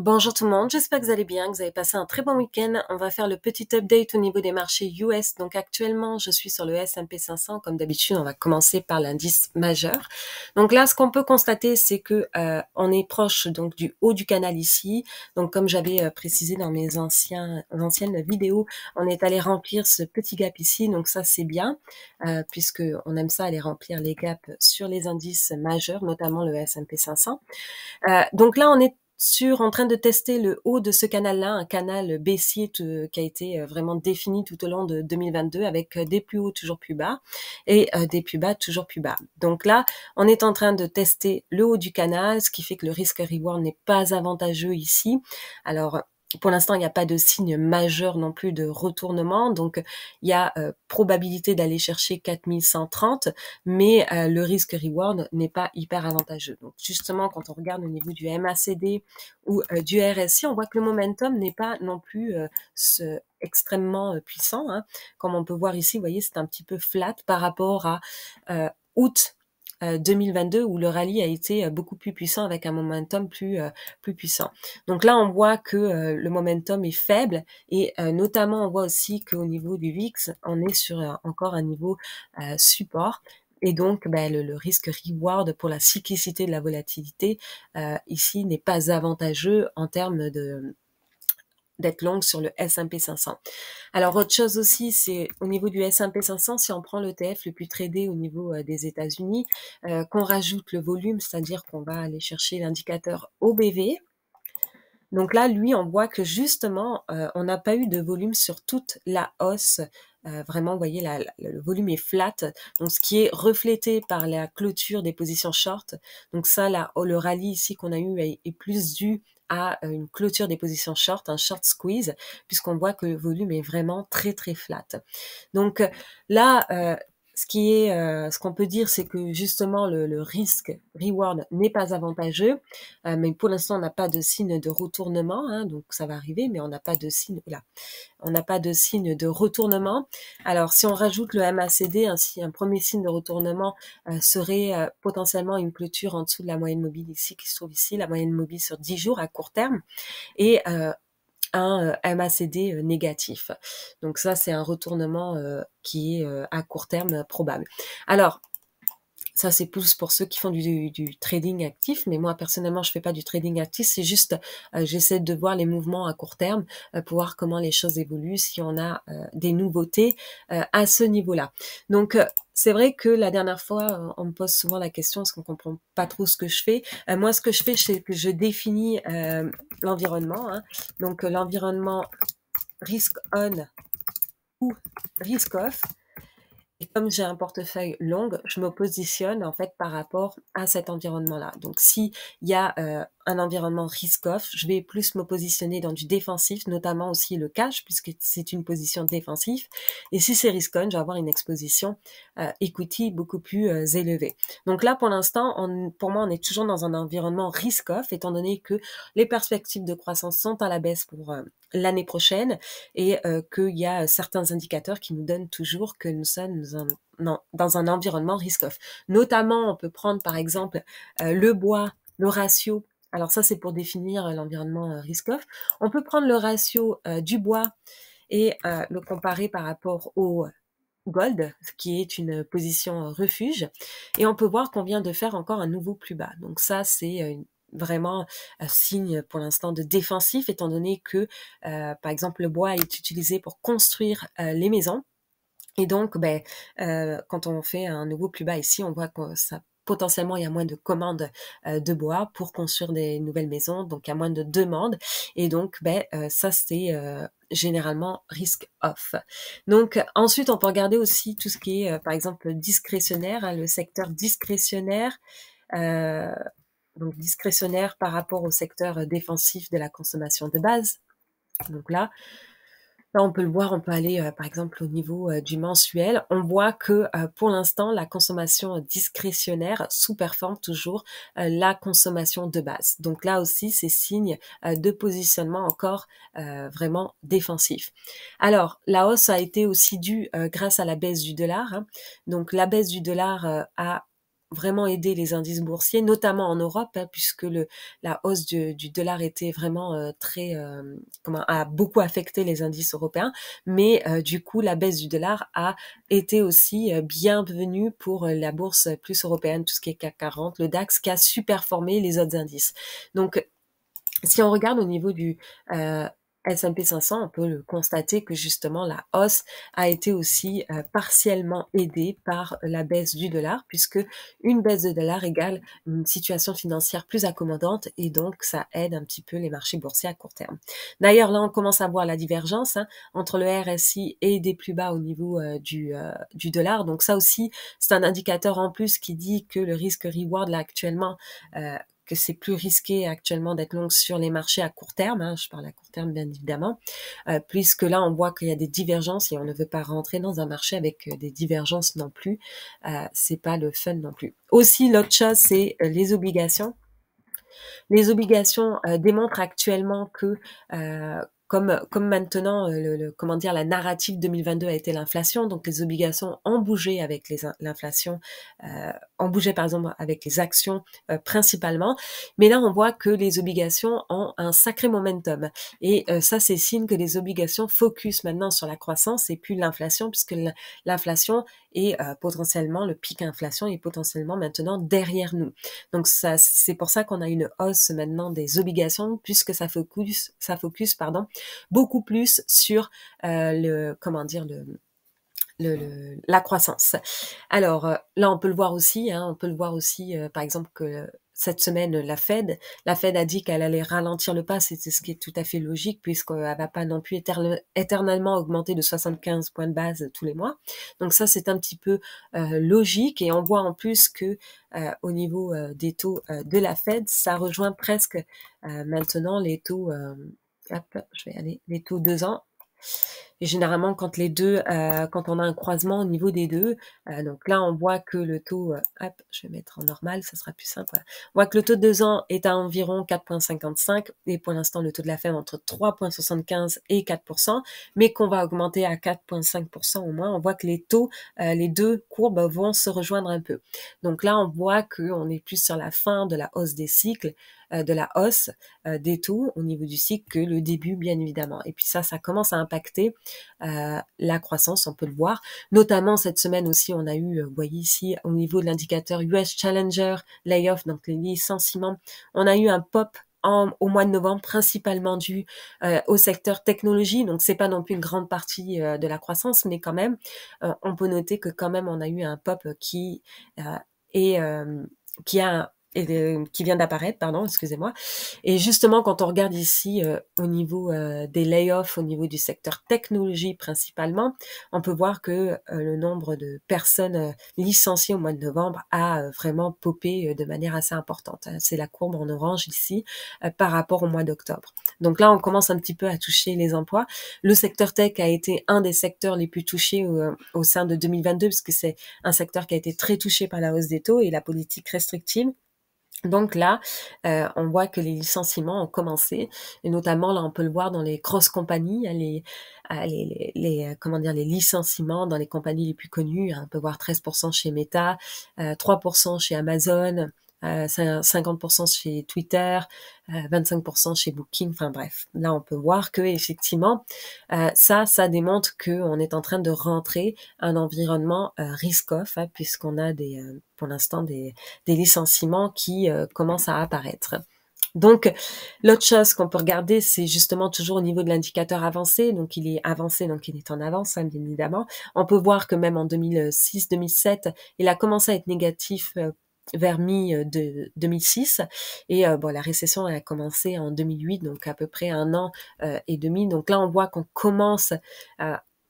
Bonjour tout le monde, j'espère que vous allez bien, que vous avez passé un très bon week-end. On va faire le petit update au niveau des marchés US. Donc actuellement, je suis sur le S&P 500. Comme d'habitude, on va commencer par l'indice majeur. Donc là, ce qu'on peut constater, c'est que euh, on est proche donc du haut du canal ici. Donc comme j'avais euh, précisé dans mes anciens anciennes vidéos, on est allé remplir ce petit gap ici. Donc ça, c'est bien, euh, puisque on aime ça aller remplir les gaps sur les indices majeurs, notamment le S&P 500. donc là, on est sur en train de tester le haut de ce canal-là, un canal baissier qui a été euh, vraiment défini tout au long de 2022 avec euh, des plus hauts toujours plus bas et euh, des plus bas toujours plus bas. Donc là, on est en train de tester le haut du canal, ce qui fait que le risque reward n'est pas avantageux ici. Alors pour l'instant, il n'y a pas de signe majeur non plus de retournement, donc il y a euh, probabilité d'aller chercher 4130, mais euh, le risque reward n'est pas hyper avantageux. Donc justement, quand on regarde au niveau du MACD ou euh, du RSI, on voit que le momentum n'est pas non plus extrêmement puissant. Hein. Comme on peut voir ici, vous voyez, c'est un petit peu flat par rapport à août 2022 euh, où le rallye a été euh, beaucoup plus puissant avec un momentum plus euh, plus puissant. Donc là, on voit que le momentum est faible et notamment on voit aussi qu'au niveau du VIX, on est sur encore un niveau support et donc, ben, le, risque reward pour la cyclicité de la volatilité ici n'est pas avantageux en termes de, d'être longue sur le S&P 500. Alors autre chose aussi, c'est au niveau du S&P 500, si on prend l'ETF le plus tradé au niveau euh, des États-Unis, euh, qu'on rajoute le volume, c'est-à-dire qu'on va aller chercher l'indicateur OBV. Donc là, lui, on voit que justement, euh, on n'a pas eu de volume sur toute la hausse vraiment, vous voyez, le volume est flat, donc ce qui est reflété par la clôture des positions short. Donc ça, là, oh, le rallye ici qu'on a eu est, est, plus dû à euh, une clôture des positions short, un short squeeze, puisqu'on voit que le volume est vraiment très très flat. Donc euh, là, euh, ce qui est, euh, ce qu'on peut dire, c'est que justement le, risque reward n'est pas avantageux, euh, mais pour l'instant on n'a pas de signe de retournement, hein, donc ça va arriver, mais on n'a pas de signe là, on n'a pas de signe de retournement. Alors si on rajoute le MACD, ainsi un premier signe de retournement euh, serait potentiellement une clôture en dessous de la moyenne mobile ici qui se trouve ici, la moyenne mobile sur 10 jours à court terme, et un euh, MACD euh, négatif. Donc ça, c'est un retournement euh, qui est à court terme probable. Alors, ça, c'est plus pour ceux qui font du, trading actif. Mais moi, personnellement, je fais pas du trading actif. C'est juste, euh, j'essaie de voir les mouvements à court terme euh, pour voir comment les choses évoluent, si on a euh, des nouveautés euh, à ce niveau-là. Donc, c'est vrai que la dernière fois, on me pose souvent la question, est-ce qu'on comprend pas trop ce que je fais Moi, ce que je fais, c'est que je définis l'environnement. Hein. Donc, l'environnement risk on ou risk off. Et comme j'ai un portefeuille long, je me positionne en fait par rapport à cet environnement-là. Donc s'il y a euh, un environnement risk-off. Je vais plus me positionner dans du défensif, notamment aussi le cash, puisque c'est une position défensive. Et si c'est risk-on, je vais avoir une exposition euh, equity beaucoup plus euh, élevée. Donc là, pour l'instant, pour moi, on est toujours dans un environnement risk-off, étant donné que les perspectives de croissance sont à la baisse pour euh, l'année prochaine et euh, qu'il y a certains indicateurs qui nous donnent toujours que nous sommes dans un, dans un environnement risk-off. Notamment, on peut prendre par exemple le bois, le ratio alors ça, c'est pour définir euh, l'environnement euh, risk-off. On peut prendre le ratio euh, du bois et le comparer par rapport au gold, qui est une position refuge. Et on peut voir qu'on vient de faire encore un nouveau plus bas. Donc ça, c'est vraiment un signe pour l'instant de défensif, étant donné que, par exemple, le bois est utilisé pour construire les maisons. Et donc, ben, quand on fait un nouveau plus bas ici, on voit que ça potentiellement il y a moins de commandes euh, de bois pour construire des nouvelles maisons, donc il y a moins de demandes. Et donc, ben, euh, ça, c'est euh, généralement risque off. Donc ensuite, on peut regarder aussi tout ce qui est, par exemple, discrétionnaire, hein, le secteur discrétionnaire. donc discrétionnaire par rapport au secteur défensif de la consommation de base. Donc là, Là, on peut le voir, on peut aller euh, par exemple au niveau euh, du mensuel. On voit que euh, pour l'instant, la consommation discrétionnaire sous-performe toujours la consommation de base. Donc là aussi, c'est signe de positionnement encore vraiment défensif. Alors, la hausse a été aussi due grâce à la baisse du dollar. Hein. Donc la baisse du dollar a vraiment aider les indices boursiers, notamment en Europe, hein, puisque le, la hausse du, dollar était vraiment euh, très, euh, comment, a beaucoup affecté les indices européens. Mais euh, du coup, la baisse du dollar a été aussi bienvenue pour la bourse plus européenne, tout ce qui est CAC 40, le DAX, qui a superformé les autres indices. Donc, si on regarde au niveau du S&P 500, on peut le constater que justement la hausse a été aussi euh, partiellement aidée par la baisse du dollar, puisque une baisse de dollar égale une situation financière plus accommodante et donc ça aide un petit peu les marchés boursiers à court terme. D'ailleurs, là, on commence à voir la divergence hein, entre le RSI et des plus bas au niveau euh, euh, du, dollar. Donc ça aussi, c'est un indicateur en plus qui dit que le risque reward là actuellement c'est plus risqué actuellement d'être long sur les marchés à court terme, hein, je parle à court terme bien évidemment, euh, puisque là on voit qu'il y a des divergences et on ne veut pas rentrer dans un marché avec euh, des divergences non plus. Euh, c'est pas le fun non plus. Aussi l'autre chose c'est les obligations. Les obligations démontrent actuellement que comme, maintenant, euh, le, comment dire, la narrative 2022 a été l'inflation, donc les obligations ont bougé avec les, l'inflation, euh, ont bougé par exemple avec les actions euh, principalement, mais là on voit que les obligations ont un sacré momentum et euh, ça c'est signe que les obligations focus maintenant sur la croissance et puis l'inflation puisque l'inflation est potentiellement le pic inflation est potentiellement maintenant derrière nous. Donc ça c'est pour ça qu'on a une hausse maintenant des obligations puisque ça focus ça focus pardon beaucoup plus sur euh, le comment dire le le, la croissance. Alors euh, là, on peut le voir aussi, hein, on peut le voir aussi, euh, par exemple, que cette semaine, la Fed, la Fed a dit qu'elle allait ralentir le pas, c'est ce qui est tout à fait logique, puisqu'elle va pas non plus éternellement augmenter de 75 points de base tous les mois. Donc ça, c'est un petit peu logique, et on voit en plus que au niveau des taux de la Fed, ça rejoint presque maintenant les taux Hop, je vais aller les taux deux ans. Et généralement, quand les deux, euh, quand on a un croisement au niveau des deux, euh, donc là, on voit que le taux, euh, hop, je vais mettre en normal, ça sera plus simple. On voit que le taux de deux ans est à environ 4,55 et pour l'instant, le taux de la ferme entre 3,75 et 4%, mais qu'on va augmenter à 4,5% au moins. On voit que les taux, les deux courbes vont se rejoindre un peu. Donc là, on voit qu'on est plus sur la fin de la hausse des cycles. Euh, de la hausse euh, des taux au niveau du cycle que le début, bien évidemment. Et puis ça, ça commence à impacter euh, la croissance, on peut le voir. Notamment cette semaine aussi, on a eu, vous voyez ici, au niveau de l'indicateur US Challenger Layoff, donc les licenciements, on a eu un pop en, au mois de novembre, principalement dû au secteur technologie. Donc, c'est pas non plus une grande partie de la croissance, mais quand même, on peut noter que quand même, on a eu un pop qui est qui a et qui vient d'apparaître, pardon, excusez-moi. Et justement, quand on regarde ici euh, au niveau euh, des layoffs, au niveau du secteur technologie principalement, on peut voir que euh, le nombre de personnes euh, licenciées au mois de novembre a vraiment popé de manière assez importante. Hein. C'est la courbe en orange ici par rapport au mois d'octobre. Donc là, on commence un petit peu à toucher les emplois. Le secteur tech a été un des secteurs les plus touchés au, au sein de 2022 parce que c'est un secteur qui a été très touché par la hausse des taux et la politique restrictive. Donc là, euh, on voit que les licenciements ont commencé, et notamment là, on peut le voir dans les cross compagnies, hein, euh, les, les, euh, comment dire, les licenciements dans les compagnies les plus connues. Hein, on peut voir 13% chez Meta, 3% chez Amazon, 50% euh, chez Twitter, 25% euh, chez Booking, enfin bref, là on peut voir que effectivement euh, ça, ça démontre on est en train de rentrer un environnement risk-off hein, puisqu'on a des, pour l'instant des, licenciements qui commencent à apparaître. Donc, l'autre chose qu'on peut regarder, c'est justement toujours au niveau de l'indicateur avancé. Donc, il est avancé, donc il est en avance, hein, bien évidemment. On peut voir que même en 2006-2007, il a commencé à être négatif vers mi-2006. Euh, et euh, bon, la récession a commencé en 2008, donc à peu près un an euh, et demi. Donc là, on voit qu'on commence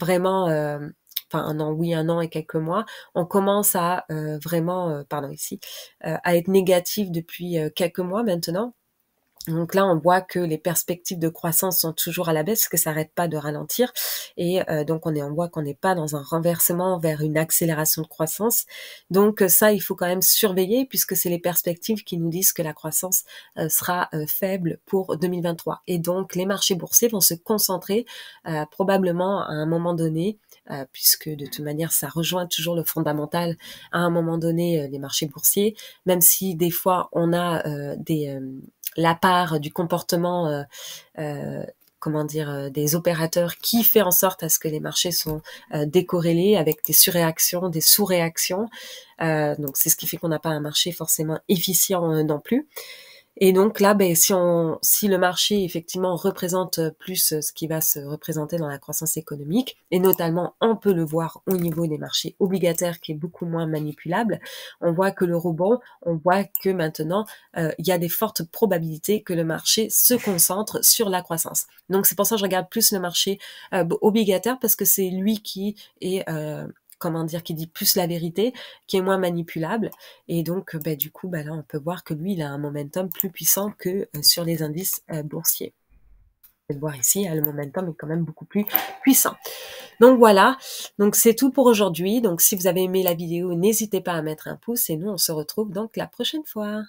vraiment, enfin un an, oui, un an et quelques mois, on commence à vraiment, pardon ici, à être négatif depuis quelques mois maintenant. Donc là, on voit que les perspectives de croissance sont toujours à la baisse, que ça n'arrête pas de ralentir. Et euh, donc, on, est, on voit qu'on n'est pas dans un renversement vers une accélération de croissance. Donc euh, ça, il faut quand même surveiller, puisque c'est les perspectives qui nous disent que la croissance euh, sera faible pour 2023. Et donc, les marchés boursiers vont se concentrer probablement à un moment donné euh, puisque de toute manière, ça rejoint toujours le fondamental. À un moment donné, euh, les marchés boursiers, même si des fois on a euh, des la part du comportement comment dire, des opérateurs qui fait en sorte à ce que les marchés sont décorrélés avec des surréactions, des sous-réactions. donc c'est ce qui fait qu'on n'a pas un marché forcément efficient non plus. Et donc là, ben, si, on, si le marché effectivement représente euh, plus euh, ce qui va se représenter dans la croissance économique, et notamment on peut le voir au niveau des marchés obligataires qui est beaucoup moins manipulable, on voit que le rebond, on voit que maintenant euh, il y a des fortes probabilités que le marché se concentre sur la croissance. Donc c'est pour ça que je regarde plus le marché obligataire parce que c'est lui qui est euh, comment dire, qui dit plus la vérité, qui est moins manipulable. Et donc, euh, bah, du coup, bah, là, on peut voir que lui, il a un momentum plus puissant que euh, sur les indices euh, boursiers. Vous pouvez voir ici, hein, le momentum est quand même beaucoup plus puissant. Donc voilà, donc c'est tout pour aujourd'hui. Donc si vous avez aimé la vidéo, n'hésitez pas à mettre un pouce et nous on se retrouve donc la prochaine fois.